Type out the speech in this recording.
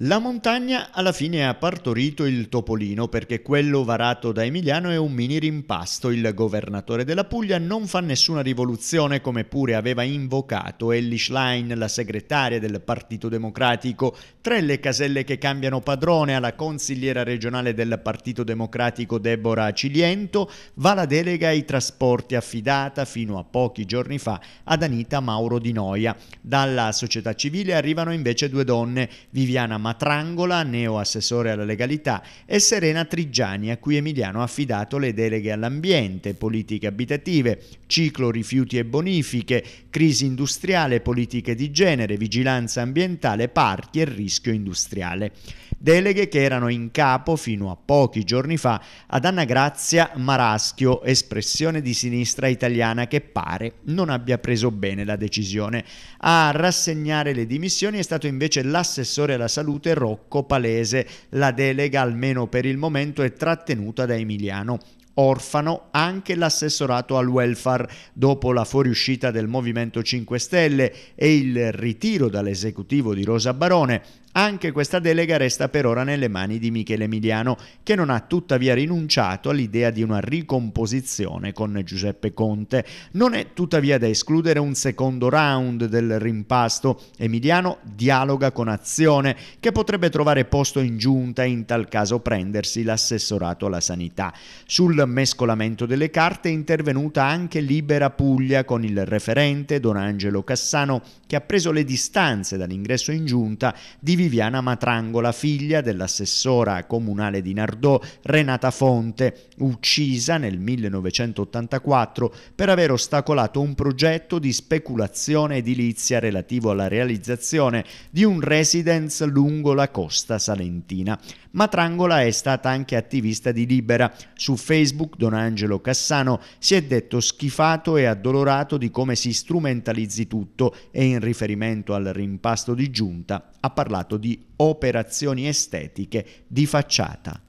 La montagna alla fine ha partorito il topolino perché quello varato da Emiliano è un mini rimpasto. Il governatore della Puglia non fa nessuna rivoluzione come pure aveva invocato Ellie Schlein, la segretaria del Partito Democratico. Tre le caselle che cambiano padrone alla consigliera regionale del Partito Democratico Deborah Ciliento va la delega ai trasporti affidata fino a pochi giorni fa ad Anita Mauro Di Noia. Dalla società civile arrivano invece due donne, Viviana Matrangola, neo assessore alla legalità, e Serena Triggiani, a cui Emiliano ha affidato le deleghe all'ambiente, politiche abitative, ciclo rifiuti e bonifiche, crisi industriale, politiche di genere, vigilanza ambientale, parchi e rischio industriale. Deleghe che erano in capo fino a pochi giorni fa ad Anna Grazia Maraschio, espressione di sinistra italiana che pare non abbia preso bene la decisione. A rassegnare le dimissioni è stato invece l'assessore alla salute salute Rocco Palese. La delega, almeno per il momento, è trattenuta da Emiliano orfano anche l'assessorato al welfare dopo la fuoriuscita del Movimento 5 Stelle e il ritiro dall'esecutivo di Rosa Barone. Anche questa delega resta per ora nelle mani di Michele Emiliano, che non ha tuttavia rinunciato all'idea di una ricomposizione con Giuseppe Conte. Non è tuttavia da escludere un secondo round del rimpasto. Emiliano dialoga con Azione, che potrebbe trovare posto in giunta e in tal caso prendersi l'assessorato alla sanità. Sul mescolamento delle carte è intervenuta anche Libera Puglia con il referente Don Angelo Cassano che ha preso le distanze dall'ingresso in giunta di Viviana Matrangola, figlia dell'assessora comunale di Nardò Renata Fonte, uccisa nel 1984 per aver ostacolato un progetto di speculazione edilizia relativo alla realizzazione di un residence lungo la costa salentina. Matrangola è stata anche attivista di Libera. Su Facebook Facebook, Don Angelo Cassano si è detto schifato e addolorato di come si strumentalizzi tutto e in riferimento al rimpasto di giunta ha parlato di operazioni estetiche di facciata.